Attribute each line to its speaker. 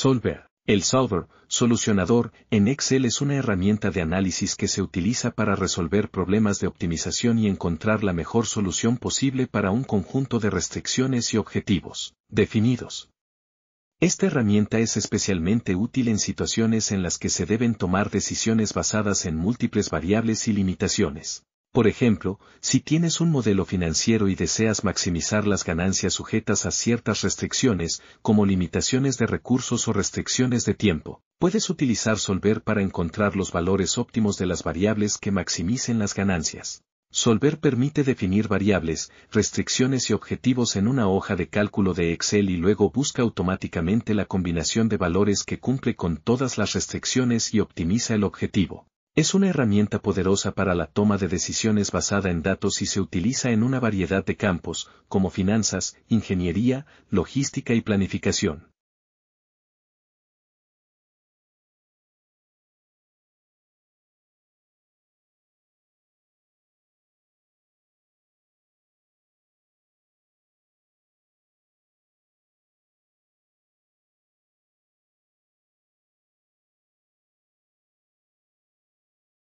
Speaker 1: Solver. El solver, solucionador, en Excel es una herramienta de análisis que se utiliza para resolver problemas de optimización y encontrar la mejor solución posible para un conjunto de restricciones y objetivos definidos. Esta herramienta es especialmente útil en situaciones en las que se deben tomar decisiones basadas en múltiples variables y limitaciones. Por ejemplo, si tienes un modelo financiero y deseas maximizar las ganancias sujetas a ciertas restricciones, como limitaciones de recursos o restricciones de tiempo, puedes utilizar Solver para encontrar los valores óptimos de las variables que maximicen las ganancias. Solver permite definir variables, restricciones y objetivos en una hoja de cálculo de Excel y luego busca automáticamente la combinación de valores que cumple con todas las restricciones y optimiza el objetivo. Es una herramienta poderosa para la toma de decisiones basada en datos y se utiliza en una variedad de campos, como finanzas, ingeniería, logística y planificación.